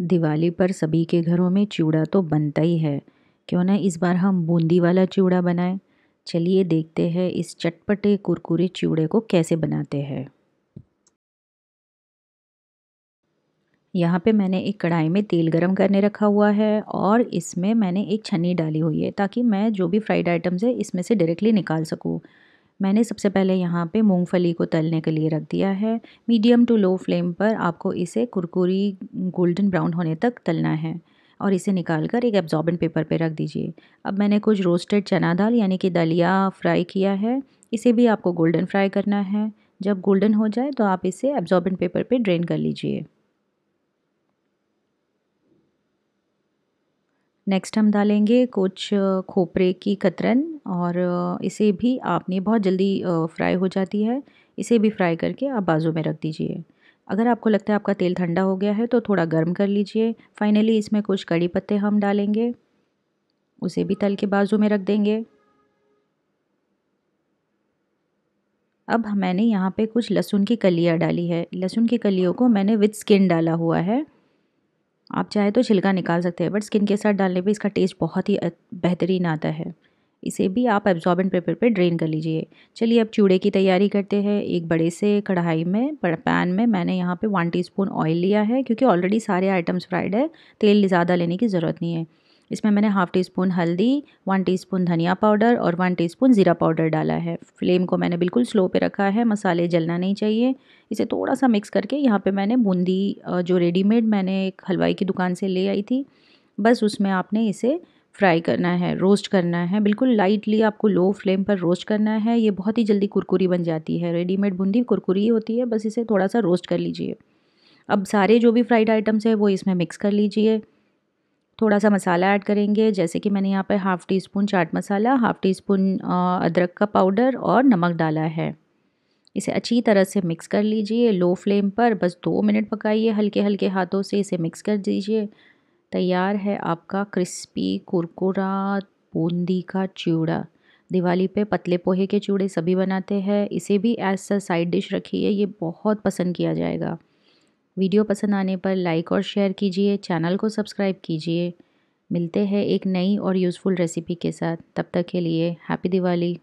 दिवाली पर सभी के घरों में चूड़ा तो बनता ही है क्यों ना इस बार हम बूंदी वाला चूड़ा बनाएं चलिए देखते हैं इस चटपटे कुरकुरे चूड़े को कैसे बनाते हैं यहाँ पे मैंने एक कढ़ाई में तेल गरम करने रखा हुआ है और इसमें मैंने एक छन्नी डाली हुई है ताकि मैं जो भी फ्राइड आइटम्स है इसमें से डायरेक्टली निकाल सकूँ मैंने सबसे पहले यहाँ पे मूंगफली को तलने के लिए रख दिया है मीडियम टू लो फ्लेम पर आपको इसे कुरकुरी गोल्डन ब्राउन होने तक तलना है और इसे निकाल कर एक एब्जॉर्बेंट पेपर पे रख दीजिए अब मैंने कुछ रोस्टेड चना दाल यानी कि दलिया फ्राई किया है इसे भी आपको गोल्डन फ्राई करना है जब गोल्डन हो जाए तो आप इसे एब्जॉर्बेंट पेपर पे ड्रेन कर लीजिए नेक्स्ट हम डालेंगे कुछ खोपरे की कतरन और इसे भी आपने बहुत जल्दी फ्राई हो जाती है इसे भी फ्राई करके आप बाजू में रख दीजिए अगर आपको लगता है आपका तेल ठंडा हो गया है तो थोड़ा गर्म कर लीजिए फाइनली इसमें कुछ कड़ी पत्ते हम डालेंगे उसे भी तल के बाजू में रख देंगे अब मैंने यहाँ पे कुछ लहसुन की कलियाँ डाली है लहसुन की कलियों को मैंने विद स्किन डाला हुआ है आप चाहे तो छिलका निकाल सकते हैं बट स्किन के साथ डालने पे इसका टेस्ट बहुत ही बेहतरीन आता है इसे भी आप एब्जॉर्बेंट पेपर पे ड्रेन कर लीजिए चलिए अब चूड़े की तैयारी करते हैं एक बड़े से कढ़ाई में पैन में मैंने यहाँ पे वन टीस्पून ऑयल लिया है क्योंकि ऑलरेडी सारे आइटम्स फ्राइड है तेल ज़्यादा लेने की ज़रूरत नहीं है इसमें मैंने हाफ़ टी स्पून हल्दी वन टीस्पून धनिया पाउडर और वन टीस्पून ज़ीरा पाउडर डाला है फ्लेम को मैंने बिल्कुल स्लो पे रखा है मसाले जलना नहीं चाहिए इसे थोड़ा सा मिक्स करके यहाँ पे मैंने बूंदी जो रेडीमेड मैंने एक हलवाई की दुकान से ले आई थी बस उसमें आपने इसे फ्राई करना है रोस्ट करना है बिल्कुल लाइटली आपको लो फ्लेम पर रोस्ट करना है ये बहुत ही जल्दी कुरकुरी बन जाती है रेडीमेड बूंदी कुरकुरी होती है बस इसे थोड़ा सा रोस्ट कर लीजिए अब सारे जो भी फ्राइड आइटम्स हैं वो इसमें मिक्स कर लीजिए थोड़ा सा मसाला ऐड करेंगे जैसे कि मैंने यहाँ पर half teaspoon chaat masala half teaspoon अदरक का पाउडर और नमक डाला है इसे अच्छी तरह से मिक्स कर लीजिए लो फ्लेम पर बस दो मिनट पकाइए हल्के हल्के हाथों से इसे मिक्स कर दीजिए तैयार है आपका क्रिस्पी कुरकुरा बूंदी का चूड़ा दिवाली पे पतले पोहे के चूड़े सभी बनाते हैं इसे भी एज सा साइड डिश रखिए ये बहुत पसंद किया जाएगा वीडियो पसंद आने पर लाइक और शेयर कीजिए चैनल को सब्सक्राइब कीजिए मिलते हैं एक नई और यूज़फुल रेसिपी के साथ तब तक के लिए हैप्पी दिवाली